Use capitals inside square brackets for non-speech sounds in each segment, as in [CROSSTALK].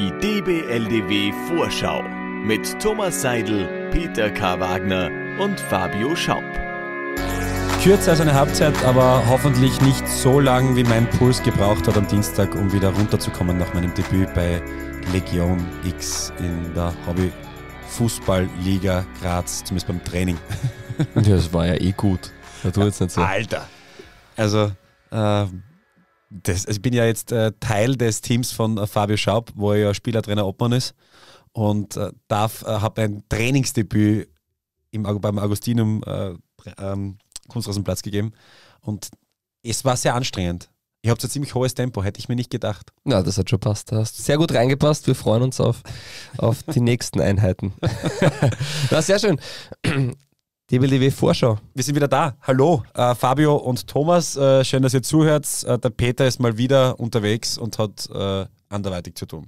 Die DBLDW Vorschau mit Thomas Seidel, Peter K. Wagner und Fabio Schaub. Kürzer als eine Halbzeit, aber hoffentlich nicht so lang, wie mein Puls gebraucht hat am Dienstag, um wieder runterzukommen nach meinem Debüt bei Legion X in der Hobby Fußballliga Graz, zumindest beim Training. [LAUGHS] ja, das war ja eh gut. Da tut jetzt nicht so. Alter! Also, äh, das, also ich bin ja jetzt äh, Teil des Teams von äh, Fabio Schaub, wo er ja Spielertrainer Obmann ist und äh, darf, äh, habe ein Trainingsdebüt im, beim Agostinum äh, ähm, Kunstrasenplatz gegeben und es war sehr anstrengend. Ich habe so ziemlich hohes Tempo, hätte ich mir nicht gedacht. Na, das hat schon passt. Da hast sehr gut reingepasst. Wir freuen uns auf, auf die nächsten Einheiten. [LAUGHS] Na, sehr schön. DBLDW Vorschau. Wir sind wieder da. Hallo, äh, Fabio und Thomas. Äh, schön, dass ihr zuhört. Äh, der Peter ist mal wieder unterwegs und hat äh, anderweitig zu tun.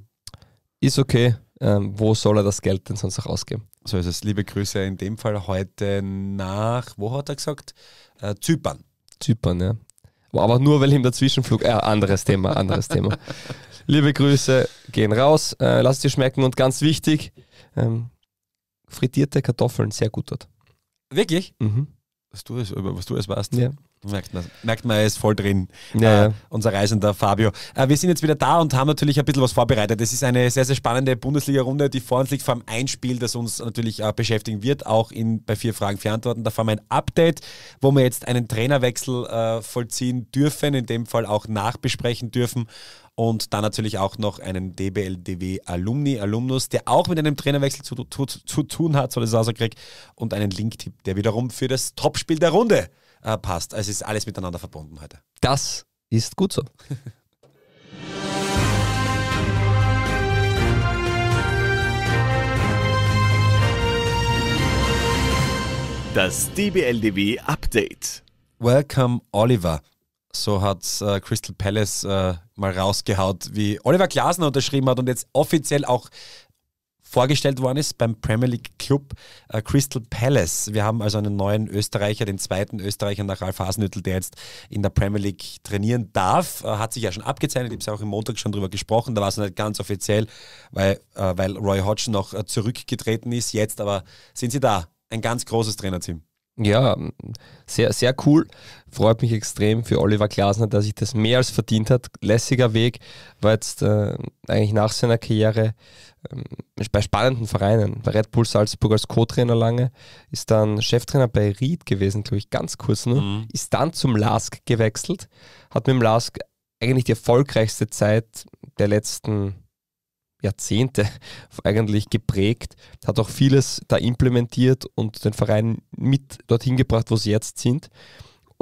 Ist okay. Ähm, wo soll er das Geld denn sonst auch ausgeben? So ist es. Liebe Grüße in dem Fall heute nach, wo hat er gesagt? Äh, Zypern. Zypern, ja. Aber nur, weil ihm der Zwischenflug. Äh, anderes Thema, anderes Thema. [LAUGHS] Liebe Grüße gehen raus. Äh, lasst es dir schmecken und ganz wichtig, ähm, frittierte Kartoffeln sehr gut dort. Wirklich? Mhm. Was du es, was du es warst. Ja. Merkt man, merkt man, er ist voll drin, ja, äh, ja. unser reisender Fabio. Äh, wir sind jetzt wieder da und haben natürlich ein bisschen was vorbereitet. Es ist eine sehr, sehr spannende Bundesliga-Runde, die vor uns liegt, vor allem ein Spiel, das uns natürlich äh, beschäftigen wird, auch in, bei vier Fragen vier Antworten. Da haben wir ein Update, wo wir jetzt einen Trainerwechsel äh, vollziehen dürfen, in dem Fall auch nachbesprechen dürfen. Und dann natürlich auch noch einen DBLDW-Alumni, Alumnus, der auch mit einem Trainerwechsel zu, zu, zu tun hat, so das kriegt, Und einen Link-Tipp, der wiederum für das Topspiel der Runde äh, passt. Also es ist alles miteinander verbunden heute. Das ist gut so. [LAUGHS] Das DBLDW Update. Welcome Oliver. So hat äh, Crystal Palace äh, mal rausgehaut, wie Oliver Glasner unterschrieben hat und jetzt offiziell auch vorgestellt worden ist beim Premier League Club äh, Crystal Palace. Wir haben also einen neuen Österreicher, den zweiten Österreicher nach Ralf Hasenhüttl, der jetzt in der Premier League trainieren darf. Äh, hat sich ja schon abgezeichnet, ich habe es auch im Montag schon drüber gesprochen, da war es noch nicht ganz offiziell, weil, äh, weil Roy Hodgson noch äh, zurückgetreten ist. Jetzt aber sind sie da. Ein ganz großes Trainerteam. Ja, sehr, sehr cool. Freut mich extrem für Oliver Glasner, dass sich das mehr als verdient hat. Lässiger Weg war jetzt äh, eigentlich nach seiner Karriere ähm, bei spannenden Vereinen. Bei Red Bull Salzburg als Co-Trainer lange, ist dann Cheftrainer bei Ried gewesen, glaube ich, ganz kurz nur. Mhm. Ist dann zum Lask gewechselt, hat mit dem Lask eigentlich die erfolgreichste Zeit der letzten Jahre. Jahrzehnte eigentlich geprägt, hat auch vieles da implementiert und den Verein mit dorthin gebracht, wo sie jetzt sind.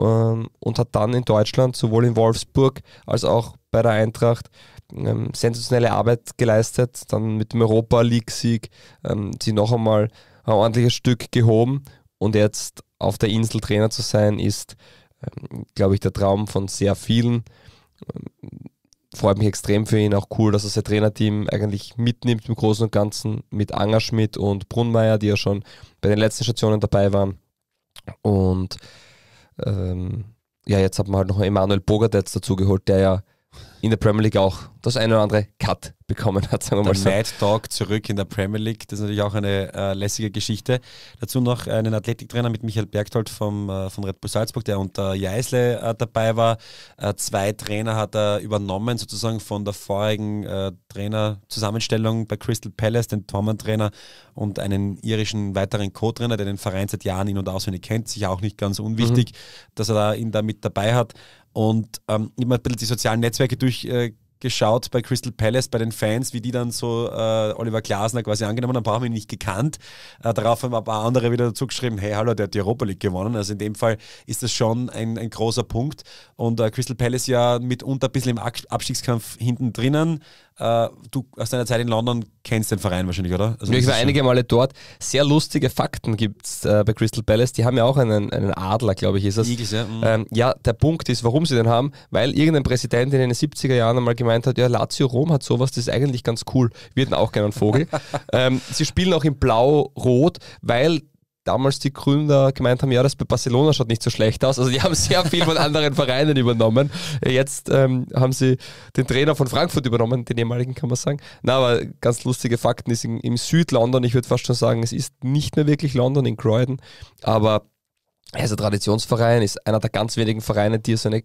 Ähm, und hat dann in Deutschland sowohl in Wolfsburg als auch bei der Eintracht ähm, sensationelle Arbeit geleistet. Dann mit dem Europa League-Sieg ähm, sie noch einmal ein ordentliches Stück gehoben. Und jetzt auf der Insel Trainer zu sein, ist, glaube ich, der Traum von sehr vielen freut mich extrem für ihn. Auch cool, dass er sein Trainerteam eigentlich mitnimmt im Großen und Ganzen mit Angerschmidt und Brunmeier, die ja schon bei den letzten Stationen dabei waren. Und ähm, ja, jetzt hat man halt noch Emanuel Bogadetz dazugeholt, der ja in der Premier League auch das eine oder andere Cut bekommen hat, sagen wir mal der so. Night Dog zurück in der Premier League, das ist natürlich auch eine äh, lässige Geschichte. Dazu noch einen Athletiktrainer mit Michael Bergtold vom, äh, von Red Bull Salzburg, der unter Jeisle äh, dabei war. Äh, zwei Trainer hat er übernommen, sozusagen von der vorigen äh, Trainerzusammenstellung bei Crystal Palace, den Tormann-Trainer und einen irischen weiteren Co-Trainer, der den Verein seit Jahren in- und auswendig kennt. Sicher auch nicht ganz unwichtig, mhm. dass er da ihn da mit dabei hat. Und ähm, ich habe ein bisschen die sozialen Netzwerke durch äh, geschaut bei Crystal Palace, bei den Fans, wie die dann so äh, Oliver Glasner quasi angenommen haben, brauchen wir ihn nicht gekannt. Äh, darauf haben ein paar andere wieder dazu geschrieben, hey, hallo, der hat die Europa League gewonnen. Also in dem Fall ist das schon ein, ein großer Punkt. Und äh, Crystal Palace ja mitunter ein bisschen im Abstiegskampf hinten drinnen, äh, du aus deiner Zeit in London kennst den Verein wahrscheinlich, oder? Also ich war einige Male dort. Sehr lustige Fakten gibt es äh, bei Crystal Palace. Die haben ja auch einen, einen Adler, glaube ich, ist das. Eagles, ja. Mhm. Ähm, ja, der Punkt ist, warum sie den haben, weil irgendein Präsident in den 70er Jahren einmal gemeint hat, ja, Lazio Rom hat sowas, das ist eigentlich ganz cool. Wir hätten auch gerne einen Vogel. [LAUGHS] ähm, sie spielen auch in Blau-Rot, weil damals die Gründer gemeint haben, ja, das bei Barcelona schaut nicht so schlecht aus. Also die haben sehr viel von anderen Vereinen übernommen. Jetzt ähm, haben sie den Trainer von Frankfurt übernommen, den ehemaligen kann man sagen. Na, aber ganz lustige Fakten ist im Südlondon, ich würde fast schon sagen, es ist nicht mehr wirklich London in Croydon, aber er ist ein Traditionsverein, ist einer der ganz wenigen Vereine, die so eine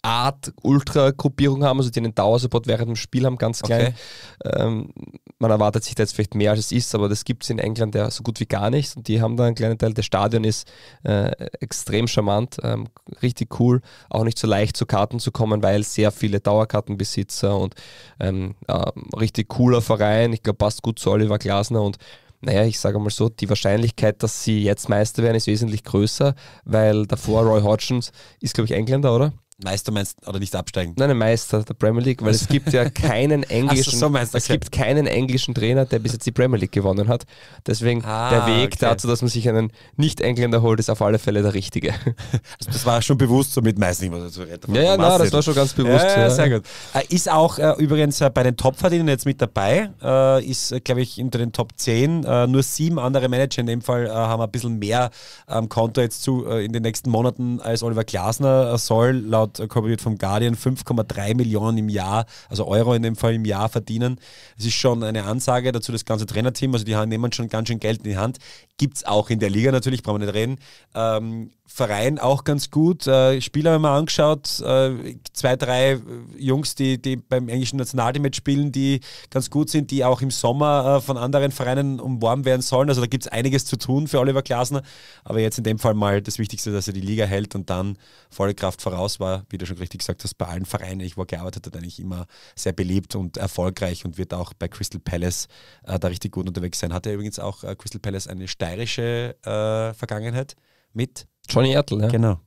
Art Ultra-Gruppierung haben, also die einen Dauersupport während dem Spiel haben, ganz klein. Okay. Ähm, man erwartet sich da jetzt vielleicht mehr als es ist, aber das gibt es in England ja so gut wie gar nicht. Und die haben da einen kleinen Teil. Das Stadion ist äh, extrem charmant, ähm, richtig cool. Auch nicht so leicht zu Karten zu kommen, weil sehr viele Dauerkartenbesitzer und ähm, äh, richtig cooler Verein. Ich glaube, passt gut zu Oliver Glasner und naja, ich sage mal so, die Wahrscheinlichkeit, dass sie jetzt Meister werden, ist wesentlich größer, weil davor Roy Hodgson ist, glaube ich, Engländer, oder? Meister meinst oder nicht absteigen? Nein, nein, Meister der Premier League, weil es gibt ja [LAUGHS] keinen englischen, so, so meinst, okay. es gibt keinen englischen Trainer, der bis jetzt die Premier League gewonnen hat. Deswegen ah, der Weg okay. dazu, dass man sich einen Nicht-Engländer holt, ist auf alle Fälle der richtige. [LAUGHS] Also das war schon bewusst so mit Meister. So ja, ja, na, das war schon ganz bewusst. Ja, ja, sehr gut. Äh, ist auch äh, übrigens äh, bei den Top-Verdienern jetzt mit dabei, äh, ist äh, glaube ich unter den Top 10. Äh, nur sieben andere Manager in dem Fall haben ein bisschen mehr ähm, Konto jetzt zu in den nächsten Monaten als Oliver Glasner soll laut laut korrigiert vom Guardian 5,3 Millionen im Jahr, also Euro in dem Fall im Jahr verdienen. Es ist schon eine Ansage dazu, das ganze Trainerteam, also die nehmen schon ganz schön Geld in die Hand. Gibt es auch in der Liga natürlich, brauchen wir nicht reden. Ähm, Verein auch ganz gut. Äh, Spieler haben wir angeschaut. Äh, zwei, drei Jungs, die, die beim englischen Nationalteam spielen, die ganz gut sind, die auch im Sommer äh, von anderen Vereinen umworben werden sollen. Also da gibt es einiges zu tun für Oliver Glasner. Aber jetzt in dem Fall mal das Wichtigste, dass er die Liga hält und dann volle Kraft voraus war. Wie du schon richtig gesagt hast, bei allen Vereinen, ich war gearbeitet hat, eigentlich immer sehr beliebt und erfolgreich und wird auch bei Crystal Palace äh, da richtig gut unterwegs sein. Hat er übrigens auch äh, Crystal Palace eine Steine bayerische äh, Vergangenheit mit Johnny Ertl, ja. Genau.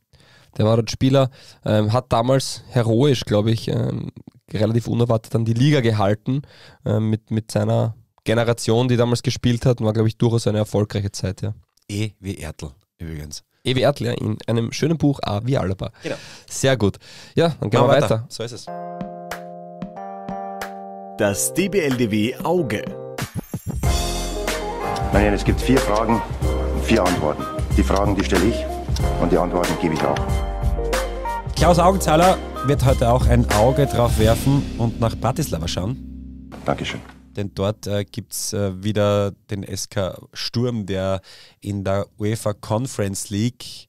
Der war dort Spieler, ähm, hat damals heroisch, glaube ich, ähm, relativ unerwartet dann die Liga gehalten ähm, mit, mit seiner Generation, die damals gespielt hat und war, glaube ich, durchaus eine erfolgreiche Zeit, ja. E wie Ertl übrigens. E wie Ertl, ja, in einem schönen Buch A wie Alaba. Genau. Sehr gut. Ja, dann gehen Machen wir weiter. weiter. So ist es. Das DBLDW Auge. Nein, es gibt vier Fragen und vier Antworten. Die Fragen, die stelle ich und die Antworten gebe ich auch. Klaus Augenzahler wird heute auch ein Auge drauf werfen und nach Bratislava schauen. Dankeschön. Denn dort äh, gibt es äh, wieder den SK Sturm, der in der UEFA Conference League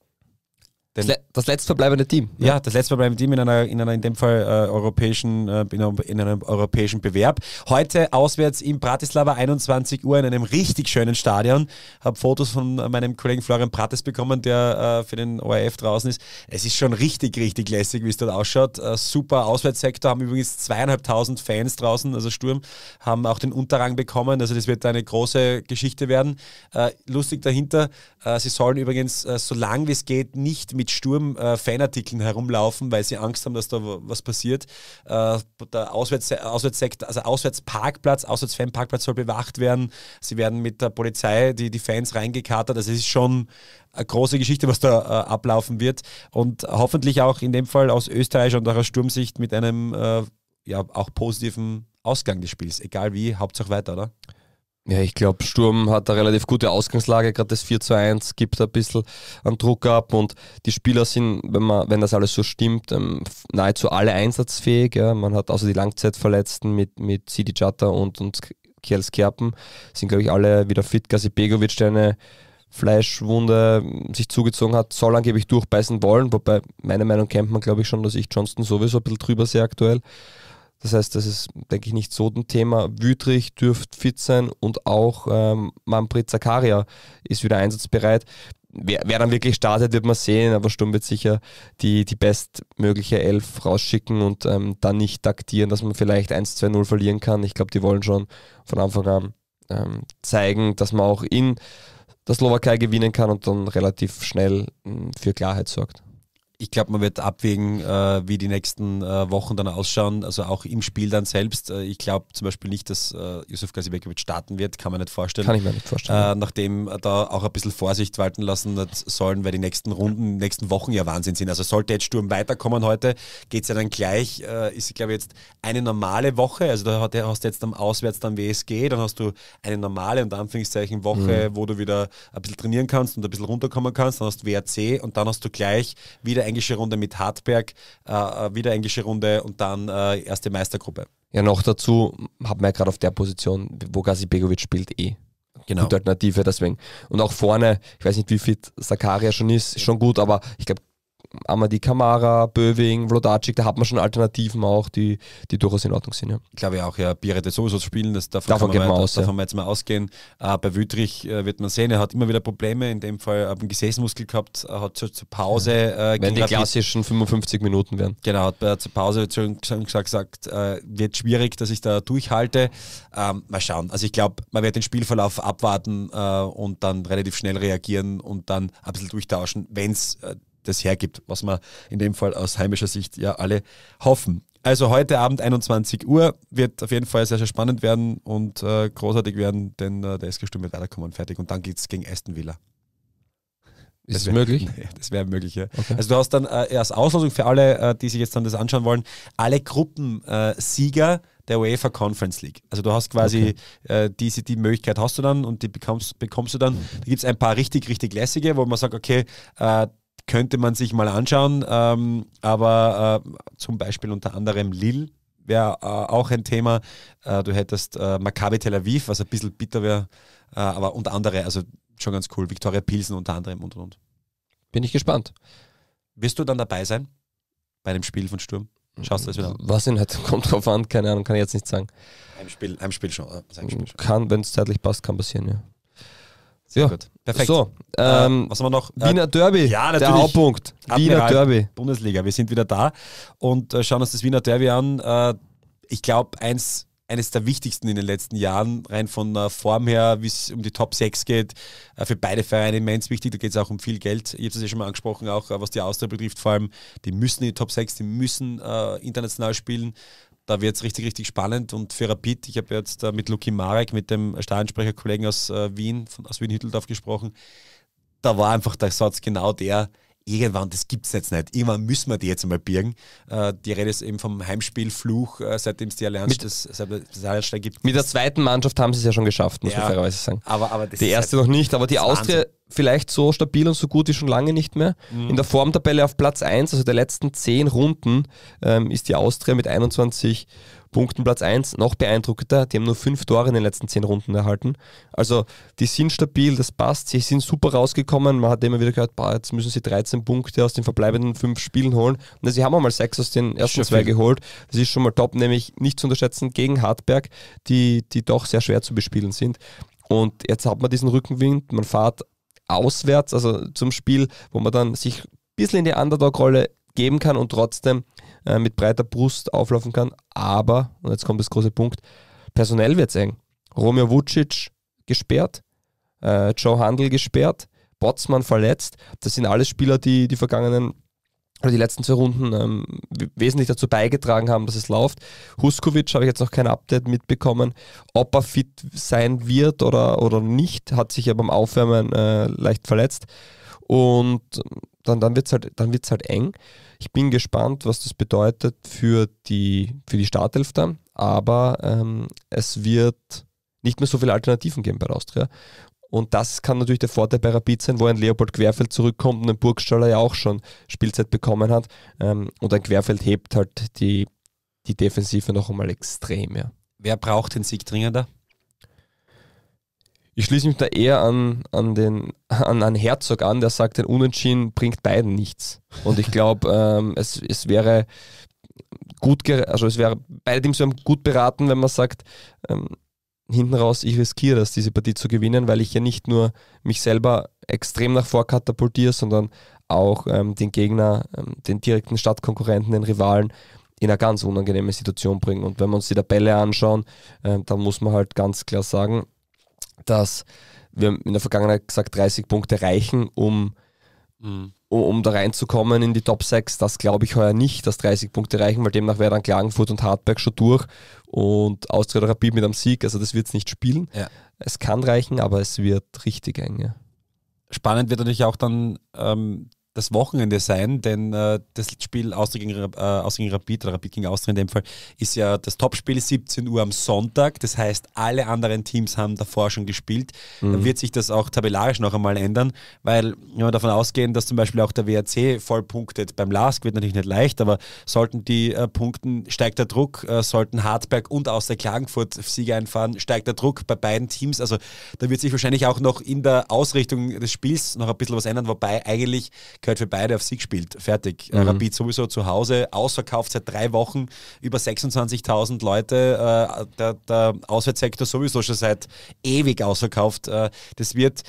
den das, Le das letztverbleibende Team. Ne? Ja, das letztverbleibende Team in einer, in einer in dem Fall äh, europäischen, äh, in, einem, in, einem, europäischen Bewerb. Heute auswärts in Bratislava, 21 Uhr, in einem richtig schönen Stadion. Habe Fotos von meinem Kollegen Florian Prates bekommen, der äh, für den ORF draußen ist. Es ist schon richtig, richtig lässig, wie es dort ausschaut. Äh, super Auswärtssektor, haben übrigens zweieinhalbtausend Fans draußen, also Sturm, haben auch den Unterrang bekommen. Also das wird eine große Geschichte werden. Äh, lustig dahinter, äh, sie sollen übrigens, äh, so lange wie es geht, nicht mit mit Sturm-Fanartikeln äh, herumlaufen, weil sie Angst haben, dass da was passiert. Äh, der Auswärts, Auswärtssekt, also Auswärtsparkplatz, Auswärtsfanparkplatz soll bewacht werden. Sie werden mit der Polizei die, die Fans reingekatert. Also es ist schon eine große Geschichte, was da äh, ablaufen wird. Und hoffentlich auch in dem Fall aus Österreich und auch aus Sturmsicht mit einem äh, ja auch positiven Ausgang des Spiels. Egal wie, Hauptsache weiter, oder? Ja, ich glaube, Sturm hat eine relativ gute Ausgangslage. Gerade das 4 zu 1 gibt ein bisschen an Druck ab und die Spieler sind, wenn, man, wenn das alles so stimmt, ähm, nahezu alle einsatzfähig. Ja. Man hat außer die Langzeitverletzten mit, mit Sidi Jatta und, und Kiel Skerpen, sind, glaube ich, alle wieder fit. Kasi Begovic, der eine Fleischwunde hm, sich zugezogen hat, soll angeblich durchbeißen wollen. Wobei, meiner Meinung kennt man, glaube ich, schon, dass ich Johnston sowieso ein bisschen drüber sehe aktuell. Das heißt, das ist, denke ich, nicht so ein Thema. Wütrich dürfte fit sein und auch ähm, Manfred Zakaria ist wieder einsatzbereit. Wer, wer, dann wirklich startet, wird man sehen, aber Sturm wird sicher die, die bestmögliche Elf rausschicken und ähm, dann nicht taktieren, dass man vielleicht 1-2-0 verlieren kann. Ich glaube, die wollen schon von Anfang an ähm, zeigen, dass man auch in der Slowakei gewinnen kann und dann relativ schnell ähm, für Klarheit sorgt ich glaube, man wird abwägen, äh, wie die nächsten äh, Wochen dann ausschauen. Also auch im Spiel dann selbst. Äh, ich glaube zum Beispiel nicht, dass äh, Yusuf Gazibekovic starten wird. Kann man nicht vorstellen. Kann ich mir nicht vorstellen. Äh, nachdem da auch ein bisschen Vorsicht walten lassen sollen, weil die nächsten Runden, die nächsten Wochen ja Wahnsinn sind. Also sollte jetzt Sturm weiterkommen heute, geht es ja dann gleich. Äh, ist, glaube ich, jetzt eine normale Woche. Also da hast du jetzt am Auswärts dann WSG, dann hast du eine normale, und Anführungszeichen, Woche, mhm. wo du wieder ein bisschen trainieren kannst und ein bisschen runterkommen kannst. Dann hast du WRC und dann hast du gleich wieder ein englische Runde mit Hartberg, äh, äh, wieder englische Runde und dann äh, erste Meistergruppe. Ja, noch dazu hat man ja gerade auf der Position, wo Gazi Begovic spielt, eh. Genau. Gute Alternative deswegen. Und auch vorne, ich weiß nicht, wie fit Sakaria schon ist, ist schon gut, aber ich glaube, Amadi Kamara, Böwing, Vlodacic, da hat man schon Alternativen auch, die, die durchaus in Ordnung sind. Ja. Ich glaube ja auch, ja, Biere wird sowieso spielen, das, davon, davon, kann man, man aus, davon ja. jetzt mal ausgehen. Äh, bei Wüttrich äh, wird man sehen, er hat immer wieder Probleme, in dem Fall hat äh, einen Gesäßmuskel gehabt, hat zur, zur Pause... Ja. Äh, Wenn die klassischen 55 Minuten werden. Genau, hat bei, äh, zur Pause schon gesagt, gesagt äh, wird schwierig, dass ich da durchhalte. Ähm, mal schauen. Also ich glaube, man wird den Spielverlauf abwarten und dann relativ schnell reagieren und dann ein bisschen durchtauschen, wenn es das hergibt, was man in dem Fall aus heimischer Sicht ja alle hoffen. Also heute Abend 21 Uhr wird auf jeden Fall sehr, sehr spannend werden und äh, großartig werden, denn äh, der SG Sturm wird weiterkommen und fertig. Und dann geht es gegen Aston Villa. Ist das wär, möglich? [LAUGHS] Nee, das wäre möglich, ja. Okay. Also du hast dann äh, als Auslosung für alle, äh, die sich jetzt dann das anschauen wollen, alle Gruppensieger äh, der UEFA Conference League. Also du hast quasi okay. äh, diese, die Möglichkeit hast du dann und die bekommst, bekommst du dann. Mhm. Da gibt es ein paar richtig, richtig lässige, wo man sagt, okay, äh, könnte man sich mal anschauen. Ähm, aber äh, zum Beispiel unter anderem Lille wäre äh, auch ein Thema. Äh, du hättest äh, Maccabi Tel Aviv, was ein bisschen bitter wäre, äh, aber unter anderem, also schon ganz cool. Victoria Pilsen unter anderem und und und. Bin ich gespannt. Wirst du dann dabei sein bei dem Spiel von Sturm? Schaust du das wieder an? Was ihn hat, [LAUGHS] kommt drauf an, keine Ahnung, kann ich jetzt nicht sagen. Ein Spiel, schon. Äh, ein schon. Kann, wenn es zeitlich passt, kann passieren, ja. Sehr ja, gut. Perfekt. So, äh, ähm, was haben wir noch? Wiener äh, Derby. Ja, natürlich. Der Hauptpunkt. Wiener Derby. Bundesliga. Wir sind wieder da und äh, schauen uns das Wiener Derby an. ich glaube, eins, eines der wichtigsten in den letzten Jahren, rein von der Form her, wie es um die Top 6 geht. für beide Vereine immens wichtig. Da geht es auch um viel Geld. Ich habe es ja schon mal angesprochen, auch was die Austria betrifft, vor allem. Die müssen in die Top 6, die müssen international spielen da wird es richtig, richtig spannend. Und für Rapid, ich habe jetzt äh, mit Luki Marek, mit dem Stadionsprecherkollegen aus äh, Wien, von, aus Wien-Hütteldorf gesprochen, da war einfach der Satz genau der, irgendwann, das gibt es jetzt nicht. Irgendwann müssen wir die jetzt einmal birgen. Äh, die Rede ist eben vom Heimspielfluch, äh, seitdem es die Allianz, mit, das, das Allianz gibt. Mit der zweiten Mannschaft haben sie es ja schon geschafft, muss ja, man fairerweise sagen. Aber, aber die erste halt noch nicht, aber die Austria Wahnsinn. vielleicht so stabil und so gut wie schon lange nicht mehr. Mhm. In der Formtabelle auf Platz 1, also der letzten 10 Runden, ähm, ist die Austria mit 21 Punkten Platz 1 noch beeindruckender. Die haben nur fünf Tore in den letzten zehn Runden erhalten. Also die sind stabil, das passt. Sie sind super rausgekommen. Man hat immer wieder gehört, boah, jetzt müssen sie 13 Punkte aus den verbleibenden fünf Spielen holen. Und sie haben auch mal sechs aus den ersten zwei geholt. Das ist schon mal top, nämlich nicht zu unterschätzen gegen Hartberg, die, die doch sehr schwer zu bespielen sind. Und jetzt hat man diesen Rückenwind, man fährt auswärts, also zum Spiel, wo man dann sich ein bisschen in die Underdog-Rolle geben kann und trotzdem äh, mit breiter Brust auflaufen kann. Aber, und jetzt kommt das große Punkt, personell wird es eng. Romeo Vucic gesperrt, äh, Joe Handel gesperrt, Botsmann verletzt. Das sind alles Spieler, die die vergangenen oder die letzten zwei Runden ähm, wesentlich dazu beigetragen haben, dass es läuft. Huskovic habe ich jetzt noch kein Update mitbekommen. Ob er fit sein wird oder, oder nicht, hat sich ja beim Aufwärmen äh, leicht verletzt. Und dann, dann wird es halt, halt eng. Ich bin gespannt, was das bedeutet für die, für die Startelf dann, aber ähm, es wird nicht mehr so viele Alternativen geben bei Austria. Und das kann natürlich der Vorteil bei Rapid sein, wo ein Leopold Querfeld zurückkommt und ein Burgstaller ja auch schon Spielzeit bekommen hat. Ähm, und ein Querfeld hebt halt die, die Defensive noch einmal extrem. Ja. Wer braucht den Sieg dringender? Ich schließe mich da eher an, an, den, an, an Herzog an, der sagt, ein Unentschieden bringt beiden nichts. Und ich glaube, [LAUGHS] ähm, es, es wäre gut, also es wäre, beide Teams wären gut beraten, wenn man sagt, ähm, hinten raus, ich riskiere das, diese Partie zu gewinnen, weil ich ja nicht nur mich selber extrem nach vor katapultiere, sondern auch ähm, den Gegner, ähm, den direkten Stadtkonkurrenten, den Rivalen in eine ganz unangenehme Situation bringen. Und wenn wir uns die Tabelle anschauen, äh, dann muss man halt ganz klar sagen, dass wir in der Vergangenheit gesagt, 30 Punkte reichen, um, mhm. um, um, da reinzukommen in die Top 6. Das glaube ich heuer nicht, dass 30 Punkte reichen, weil demnach wäre dann Klagenfurt und Hartberg schon durch und Austria Rapid mit einem Sieg. Also das wird es nicht spielen. Ja. Es kann reichen, aber es wird richtig eng. Ja. Spannend wird natürlich auch dann ähm, das Wochenende sein, denn äh, das Spiel Austria gegen, äh, Austria gegen Rapid, oder Rapid gegen Austria in dem Fall, ist ja das Topspiel 17 Uhr am Sonntag. Das heißt, alle anderen Teams haben davor schon gespielt. Mhm. Dann wird sich das auch tabellarisch noch einmal ändern, weil wenn wir davon ausgehen, dass zum Beispiel auch der WRC voll punktet, beim LASK wird natürlich nicht leicht, aber sollten die äh, punkten, steigt der Druck, äh, sollten Hartberg und Austria Klagenfurt Siege einfahren, steigt der Druck bei beiden Teams. Also da wird sich wahrscheinlich auch noch in der Ausrichtung des Spiels noch ein bisschen was ändern, wobei eigentlich gehört für beide auf Sieg spielt. Fertig. Äh, mhm. Rapid sowieso zu Hause, ausverkauft seit drei Wochen, über 26.000 Leute, äh, der, der Auswärtssektor sowieso schon seit ewig ausverkauft. Äh, das wird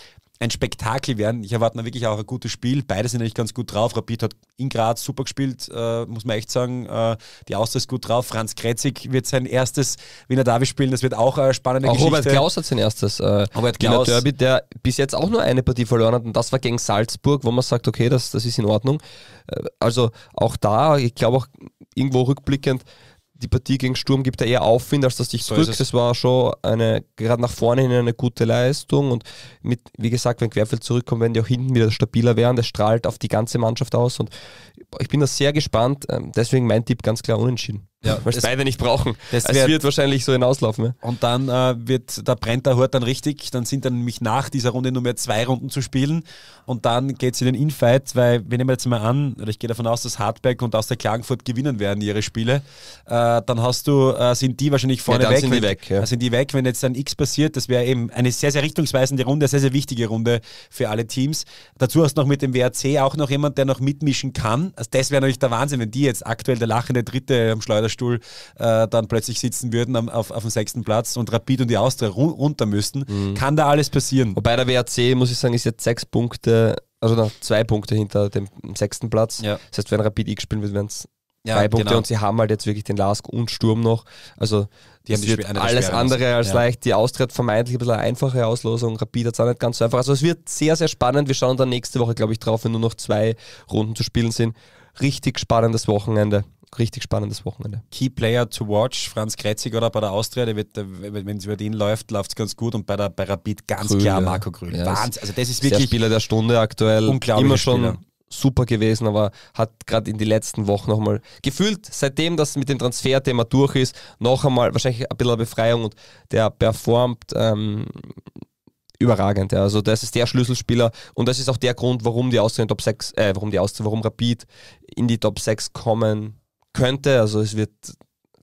ein Spektakel werden. Ich erwarte mir wirklich auch ein gutes Spiel. Beide sind eigentlich ganz gut drauf. Rapid hat in Graz super gespielt, äh, muss man echt sagen. Äh, die Austria ist gut drauf. Franz Kretzig wird sein erstes Wiener Derby spielen. Das wird auch eine spannende auch Geschichte. Robert Klaus hat sein erstes äh, Robert Klaus. Wiener Derby, der bis jetzt auch nur eine Partie verloren hat. Und das war gegen Salzburg, wo man sagt, okay, das, das ist in Ordnung. Äh, also auch da, ich glaube auch irgendwo rückblickend, die Partie gegen Sturm gibt er eher Aufwind, als dass dich so drückt. Das war schon eine, gerade nach vorne hin eine gute Leistung. Und mit, wie gesagt, wenn Querfeld zurückkommt, werden die auch hinten wieder stabiler werden. das strahlt auf die ganze Mannschaft aus. Und ich bin da sehr gespannt. Ähm, deswegen mein Tipp ganz klar unentschieden. Ja, weil beide nicht brauchen. Das wird, wird, wahrscheinlich so hinauslaufen. Ne? Und dann äh, wird, da brennt der Hort dann richtig. Dann sind dann nämlich nach dieser Runde nur mehr zwei Runden zu spielen. Und dann geht es in den Infight, weil wir nehmen jetzt mal an, oder ich gehe davon aus, dass Hardback und aus der Klagenfurt gewinnen werden ihre Spiele. Äh, dann hast du, äh, sind die wahrscheinlich vorne ja, weg. Sind die weg, ja. Also sind die weg, wenn jetzt dann X passiert. Das wäre eben eine sehr, sehr richtungsweisende Runde, eine sehr, sehr wichtige Runde für alle Teams. Dazu hast du noch mit dem WRC auch noch jemand, der noch mitmischen kann. Also das wäre natürlich der Wahnsinn, wenn die jetzt aktuell der lachende Dritte am Schleuder Fahrstuhl äh, dann plötzlich sitzen würden am, auf, auf dem sechsten Platz und Rapid und die Austria run runter müssten. Mhm. Kann da alles passieren. Wobei der WRC, muss ich sagen, ist jetzt sechs Punkte, also noch zwei Punkte hinter dem sechsten Platz. Ja. Das heißt, wenn Rapid X spielen wird, wären es ja, drei Punkte genau. und sie haben halt jetzt wirklich den Lask und Sturm noch. Also die haben wird alles andere als ja. leicht. Die Austria hat vermeintlich ein bisschen eine einfache Auslosung, Rapid hat es auch nicht ganz so einfach. Also es wird sehr, sehr spannend. Wir schauen dann nächste Woche, glaube ich, drauf, wenn nur noch zwei Runden zu spielen sind. Richtig spannendes Wochenende richtig spannendes Wochenende. Key Player to watch, Franz Kretzig oder bei der Austria, der wird, wenn es über den läuft, läuft es ganz gut und bei der bei Rapid ganz Krühl, klar Marco Grün. Ja, Wahnsinn. Also das ist wirklich der Spieler der Stunde aktuell. Unglaublich. Immer schon Spieler. super gewesen, aber hat gerade in den letzten Wochen nochmal gefühlt, seitdem das mit dem Transferthema durch ist, noch einmal wahrscheinlich ein bisschen Befreiung und der performt. Ähm, überragend. Ja. Also das ist der Schlüsselspieler und das ist auch der Grund, warum die Austria in Top 6, äh, warum die Austria, warum Rapid in die Top 6 kommen könnte. Also es wird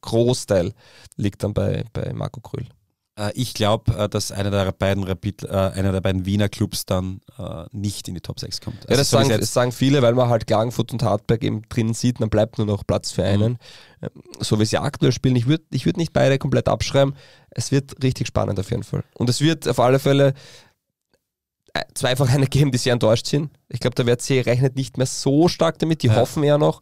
Großteil liegt dann bei, bei Marco Krüll. Äh, ich glaube, äh, dass einer der beiden Rapid, äh, einer der beiden Wiener Clubs dann nicht in die Top 6 kommt. Also ja, das, so sagen, das, sagen, viele, weil man halt Klagenfurt und Hartberg eben drin sieht, dann bleibt nur noch Platz für mhm. einen. Mhm. So wie sie aktuell spielen, ich würde ich würd nicht beide komplett abschreiben. Es wird richtig spannend auf jeden Fall. Und es wird auf alle Fälle äh, zwei Vereine [LAUGHS] geben, die sehr enttäuscht sind. Ich glaube, der WRC rechnet nicht mehr so stark damit, die ja. hoffen eher noch.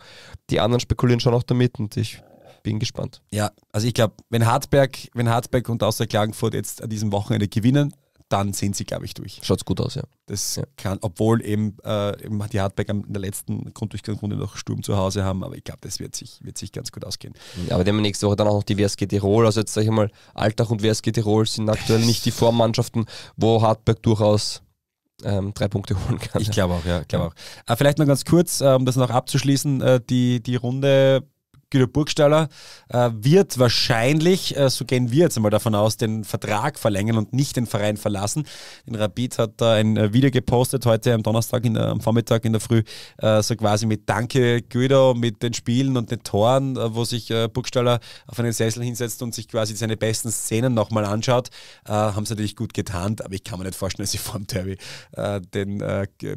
Die anderen spekulieren schon noch damit und ich bin gespannt. Ja, also ich glaube, wenn Hartberg, wenn Hartberg und Außer Klagenfurt jetzt an diesem Wochenende gewinnen, dann sind sie, glaube ich, durch. Schaut gut aus, ja. Das ja. kann, obwohl eben, äh, eben die Hardback in der letzten Grunddurchgangsrunde noch Sturm zu Hause haben, aber ich glaube, das wird sich, wird sich ganz gut ausgehen. Ja, aber dann haben wir nächste Woche dann auch noch die WSG Tirol. Also jetzt sage ich mal, Alltag und WSG Tirol sind aktuell nicht die Formmannschaften, wo Hartberg durchaus ähm, drei Punkte [LAUGHS] holen kann. Ich glaube auch, ja, glaube ja. auch. Äh, vielleicht noch ganz kurz, äh, um das noch abzuschließen, äh, die, die Runde Guido Burgstaller äh, wird wahrscheinlich, äh, so gehen wir jetzt einmal davon aus, den Vertrag verlängern und nicht den Verein verlassen. In Rapid hat er ein äh, Video gepostet heute am Donnerstag der, am Vormittag in der Früh, äh, so quasi mit Danke Güter, mit den Spielen und den Toren, äh, wo sich äh, Burgstaller auf einen Sessel hinsetzt und sich quasi seine besten Szenen nochmal anschaut. Haben sie natürlich gut getarnt, aber ich kann mir nicht vorstellen, dass sie vor dem Derby den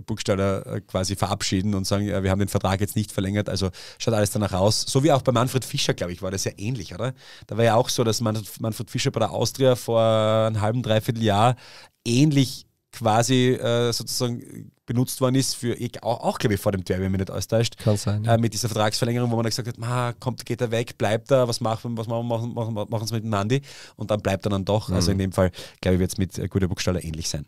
Burgstaller quasi verabschieden und sagen, wir haben den Vertrag jetzt nicht verlängert. Also schaut alles danach aus. So wie auch auch bei Manfred Fischer, glaube ich, war das ja ähnlich, oder? Da war ja auch so, dass Manfred Fischer bei der Austria vor einem halben, dreiviertel Jahr ähnlich quasi äh, sozusagen benutzt worden ist für auch, auch glaube ich vor dem Derby, wenn mich nicht austauscht. Kann sein. Ja. Äh, mit dieser Vertragsverlängerung, wo man dann gesagt hat, ma, kommt, geht er weg, bleibt er, was machen was machen, machen, machen, machen sie mit Nandi und dann bleibt er dann doch. Also mhm. Also in dem Fall, glaube ich, wird es mit äh, Guter Buchstaller ähnlich sein.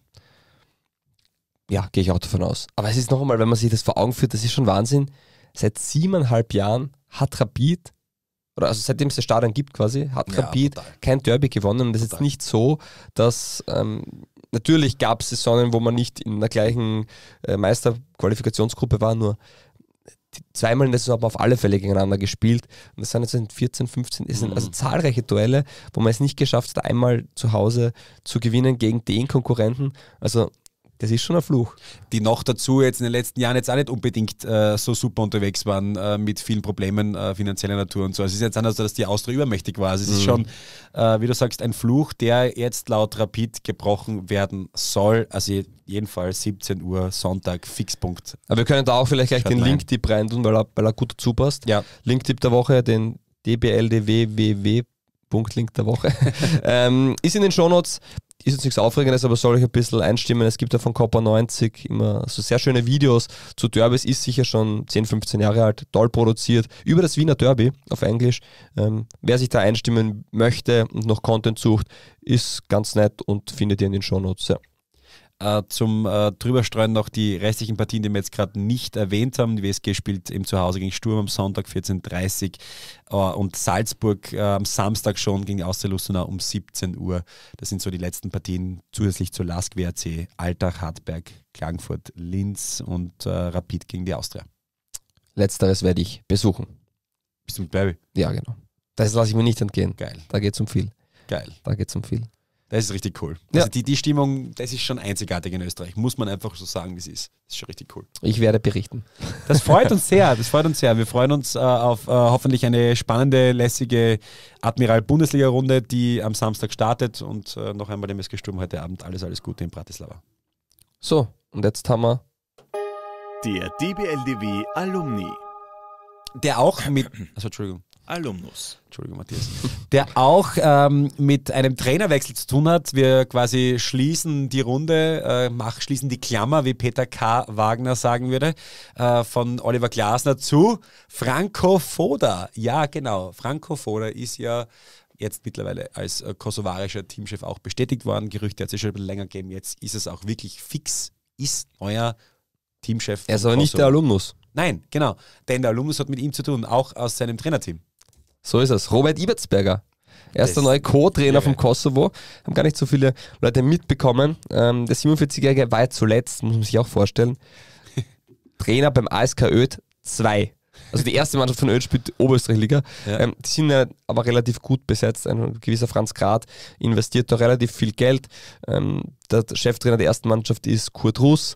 Ja, gehe ich auch davon aus. Aber es ist noch einmal, wenn man sich das vor Augen führt, das ist schon Wahnsinn. Seit siebeneinhalb Jahren hat Rapid, oder also seitdem es das Stadion gibt quasi, hat ja, Rapid total. kein Derby gewonnen. Und es ist total. nicht so, dass ähm, natürlich gab es Saisonen, wo man nicht in der gleichen äh, Meisterqualifikationsgruppe war, nur zweimal in der Saison haben wir auf alle Fälle gegeneinander gespielt. Und das sind jetzt 14, 15, es sind also mhm. also zahlreiche Duelle, wo man es nicht geschafft hat, einmal zu Hause zu gewinnen gegen den Konkurrenten. Also das ist schon ein Fluch. Die noch dazu jetzt in den letzten Jahren jetzt auch nicht unbedingt äh, so super unterwegs waren äh, mit vielen Problemen äh, finanzieller Natur und so. Also es ist jetzt anders, dass die Austria übermächtig war. Also es mhm. ist schon, äh, wie du sagst, ein Fluch, der jetzt laut Rapid gebrochen werden soll. Also jedenfalls 17 Uhr Sonntag, Fixpunkt. Aber wir können da auch vielleicht gleich Schaut den Linktipp reintun, weil er, weil er gut dazu passt. Ja. link der Woche, den dbldwww der Woche. ähm, ist in den Shownotes ist jetzt nichts Aufregendes, aber soll ich ein bisschen einstimmen. Es gibt ja von Copper 90 immer so sehr schöne Videos zu Derbys, ist sicher schon 10, 15 Jahre alt, toll produziert, über das Wiener Derby auf Englisch. Ähm, wer sich da einstimmen möchte und noch Content sucht, ist ganz nett und findet ihr in den Shownotes. Ja. Äh, zum äh, drüberstreuen noch die restlichen Partien, die wir jetzt gerade nicht erwähnt haben. Die WSG spielt eben zu Hause gegen Sturm am Sonntag 14.30 Uhr äh, und Salzburg äh, am Samstag schon gegen Austerlustenau um 17 Uhr. Das sind so die letzten Partien zusätzlich zur LASK WRC, Alltag, Hartberg, Klagenfurt, Linz und äh, Rapid gegen die Austria. Letzteres werde ich besuchen. Bist du mit Baby? Ja, genau. Das lasse ich mir nicht entgehen. Geil. Da geht es um viel. Geil. Da geht es um viel. Das ist richtig cool. Ja. Also die, die Stimmung, das ist schon einzigartig in Österreich. Muss man einfach so sagen, wie es ist. Das ist schon richtig cool. Ich werde berichten. Das freut uns [LAUGHS] sehr. Das freut uns sehr. Wir freuen uns äh, auf äh, hoffentlich eine spannende, lässige Admiral-Bundesliga-Runde, die am Samstag startet. Und äh, noch einmal dem SG Sturm heute Abend alles, alles Gute in Bratislava. So, und jetzt haben wir der DBLDW Alumni. Der auch mit. Also, Entschuldigung. Alumnus. Entschuldigung, Matthias. Der auch ähm, mit einem Trainerwechsel zu tun hat. Wir quasi schließen die Runde, äh, mach, schließen die Klammer, wie Peter K. Wagner sagen würde, äh, von Oliver Glasner zu Franco Foda. Ja, genau. Franco Foda ist ja jetzt mittlerweile als äh, kosovarischer Teamchef auch bestätigt worden. Gerüchte hat es schon ein bisschen länger gegeben. Jetzt ist es auch wirklich fix, ist neuer Teamchef. Er ist aber Kosovo. nicht der Alumnus. Nein, genau. Denn der Alumnus hat mit ihm zu tun, auch aus seinem Trainerteam. So ist es. Robert Ibertsberger. Er ist der neue Co-Trainer vom Kosovo. Haben gar nicht so viele Leute mitbekommen. Ähm, der 47-Jährige war ja zuletzt, muss man sich auch vorstellen, [LAUGHS] Trainer beim ASK Öd 2. Also die erste Mannschaft von Öd spielt Oberösterreich-Liga. Ja. Ähm, die sind ja aber relativ gut besetzt. Ein gewisser Franz Grad investiert da relativ viel Geld. Ähm, der Cheftrainer der ersten Mannschaft ist Kurt Russ.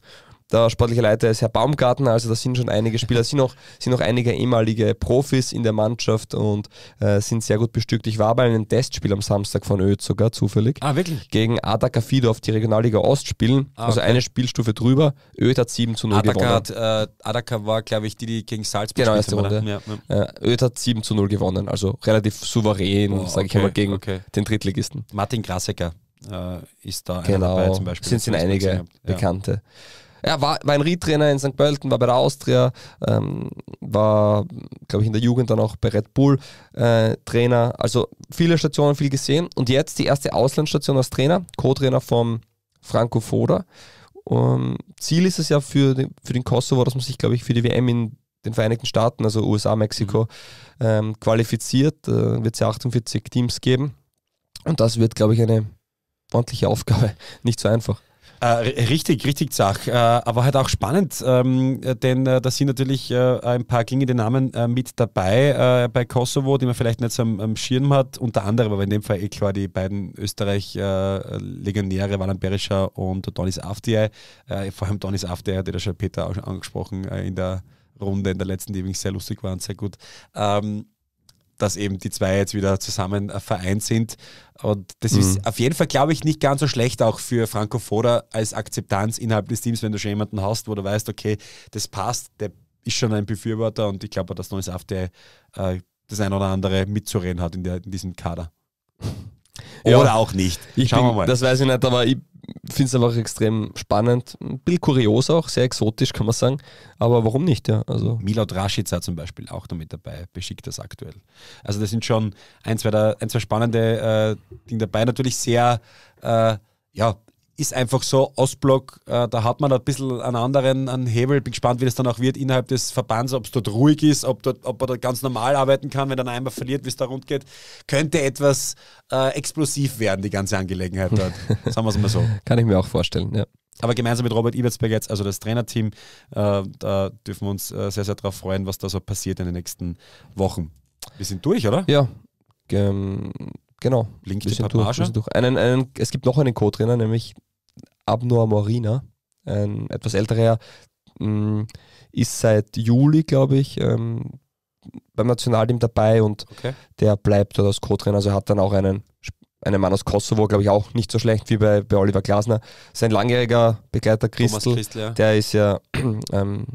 Der sportliche Leiter ist Herr Baumgartner, also da sind schon einige Spieler, sind noch, sind noch einige ehemalige Profis in der Mannschaft und äh, sind sehr gut bestückt. Ich war bei einem Testspiel am Samstag von Öd sogar zufällig. Ah, wirklich? Gegen Adaka Fidorf, die Regionalliga Ost spielen, ah, also eine Spielstufe drüber. Öd hat 7 zu 0 Adaka gewonnen. Hat, äh, Adaka war, glaube ich, die, die gegen Salzburg genau, erste Runde. Ja, ja. Äh, Öd hat 7 zu 0 gewonnen, also relativ souverän, oh, sage okay, ich mal, gegen okay. den Drittligisten. Martin Grasecker äh, ist da genau. dabei zum Beispiel. Sind, sind einige Bekannte. Ja er war, war ein Riedtrainer in St. Pölten, war bei der Austria, ähm, war, glaube ich, in der Jugend dann auch bei Red Bull äh, Trainer. Also viele Stationen, viel gesehen. Und jetzt die erste Auslandsstation als Trainer, Co-Trainer vom Franco Foda. Um, ähm, Ziel ist es ja für den, für den Kosovo, dass man sich, glaube ich, für die WM in den Vereinigten Staaten, also USA, Mexiko, ähm, qualifiziert. Äh, wird es ja 48 Teams geben. Und das wird, glaube ich, eine ordentliche Aufgabe. [LAUGHS] Nicht so einfach. Äh, richtig, richtig zach. Äh, aber halt auch spannend, ähm, denn äh, da sind natürlich äh, ein paar klingende Namen äh, mit dabei äh, bei Kosovo, die man vielleicht nicht so am, am, Schirm hat. Unter anderem, aber in dem Fall eh klar, die beiden Österreich-Legionäre, Walan Berischer und Donis Aftiay. vor allem Donis Aftiay hat ja schon Peter auch schon angesprochen in der Runde, in der letzten, die übrigens sehr lustig waren, sehr gut. Ähm, dass eben die zwei jetzt wieder zusammen äh, vereint sind. Und das mhm. ist auf jeden Fall, glaube ich, nicht ganz so schlecht auch für Franco Foda als Akzeptanz innerhalb des Teams, wenn du schon jemanden hast, wo du weißt, okay, das passt, der ist schon ein Befürworter und ich glaube, dass Neues auf der äh, das ein oder andere mitzureden hat in, der, in diesem Kader. Oder ja, auch nicht. Schauen bin, wir mal. Das weiß ich nicht, aber ich finde es einfach extrem spannend. Ein bisschen kurios auch, sehr exotisch, kann man sagen. Aber warum nicht? Ja, also. Milot Rashica zum Beispiel auch damit dabei, beschickt das aktuell. Also, das sind schon ein, zwei, ein, zwei spannende äh, Dinge dabei. Natürlich sehr. Äh, ja, ist einfach so, Ostblock, äh, da hat man ein bisschen einen anderen einen Hebel. Bin gespannt, wie das dann auch wird innerhalb des Verbands, ob es dort ruhig ist, ob, dort, ob man dort ganz normal arbeiten kann, wenn er dann einmal verliert, wie es da rund geht. Könnte etwas äh, explosiv werden, die ganze Angelegenheit dort. [LAUGHS] Sagen wir es mal so. Kann ich mir auch vorstellen, ja. Aber gemeinsam mit Robert Ibertsberg jetzt, also das Trainerteam, äh, da dürfen wir uns äh, sehr, sehr darauf freuen, was da so passiert in den nächsten Wochen. Wir sind durch, oder? Ja. Ähm, genau. Link bisschen durch, bisschen durch. Einen, einen, es gibt noch einen Co-Trainer, nämlich Abnor Morina, ein etwas älterer, mm, ist seit Juli, glaube ich, ähm, beim Nationalteam dabei und okay. der bleibt dort als Co-Trainer. Also er hat dann auch einen, einen Mann aus Kosovo, glaube ich, auch nicht so schlecht wie bei, bei Oliver Glasner. Sein langjähriger Begleiter Christel, Christel ja. der ist ja, [CLEARS THROAT] ähm,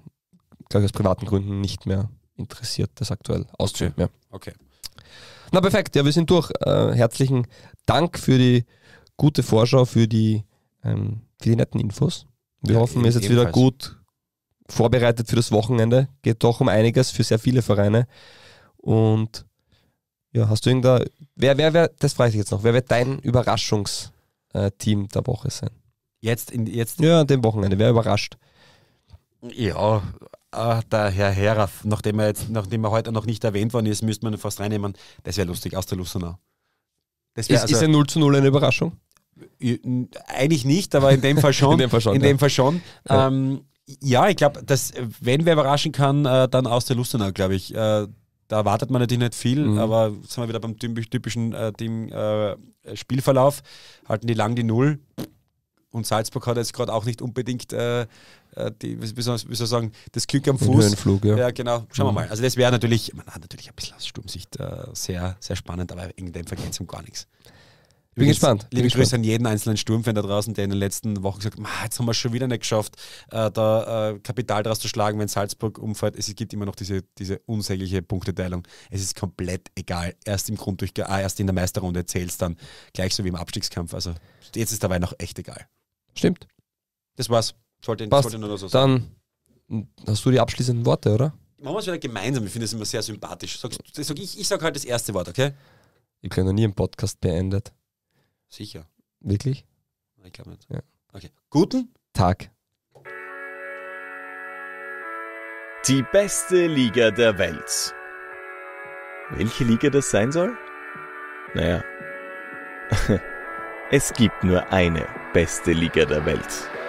glaube ich, aus privaten Gründen nicht mehr interessiert, das aktuell auszuüben. Okay. okay. Na perfekt, ja, wir sind durch. Äh, herzlichen Dank für die gute Vorschau, für die ähm, für die netten Infos. Wir ja, hoffen, ihr seid wieder gut vorbereitet für das Wochenende. Geht doch um einiges für sehr viele Vereine. Und ja, hast du irgendein. Wer, wer, wer, das frage ich jetzt noch, wer wird dein Überraschungsteam der Woche sein? Jetzt in jetzt. Ja, an dem Wochenende. Wer überrascht? Ja, ah, der Herr Heraff, nachdem er jetzt, nachdem er heute noch nicht erwähnt worden ist, müsste man fast reinnehmen. Das wäre lustig aus der Lustenau. Das ist, also, ist ein 0 zu 0 eine Überraschung? Eigentlich nicht, aber in dem Fall [LAUGHS] schon. in dem Fall schon. In ja. dem Fall schon. Ja. Ähm, ja ich glaube, dass, wenn wer überraschen kann, äh, dann aus der Lustenau, glaube ich. Äh, da erwartet man natürlich nicht viel, mhm. aber sind wir wieder beim typischen äh, dem, äh, Spielverlauf. Halten die lang die Null. Und Salzburg hat jetzt gerade auch nicht unbedingt äh, äh, die, wie soll, wie soll sagen, das Glück am Fuß. Höhenflug, ja. ja, genau. Schauen wir mhm. mal. Also das wäre natürlich, man hat natürlich ein bisschen aus Sturmsicht äh, sehr, sehr spannend, aber in dem Fall geht es um gar nichts. Ich bin gespannt. Liebe bin Grüße gespannt. an jeden einzelnen Sturmfan da draußen, der in den letzten Wochen gesagt hat, ah, jetzt haben wir es schon wieder nicht geschafft, äh, da äh, Kapital draus zu schlagen, wenn Salzburg umfällt. Es gibt immer noch diese, diese unsägliche Punkteteilung. Es ist komplett egal. Erst im Grunddurchgang, ah, äh, erst in der Meisterrunde zählt es dann, gleich so wie im Abstiegskampf. Also jetzt ist dabei noch echt egal. Stimmt. Das war's. Ich wollte, Passt. Ich wollte nur noch so sagen. Dann hast du die abschließenden Worte, oder? Machen wir es wieder gemeinsam. Ich finde es immer sehr sympathisch. Sag, ich ich sage halt das erste Wort, okay? Ich habe noch nie einen Podcast beendet. Sicher. Wirklich? Ich glaube nicht. Ja. Okay. Guten Tag. Die beste Liga der Welt. Welche Liga das sein soll? Naja. [LAUGHS] es gibt nur eine beste Liga der Welt.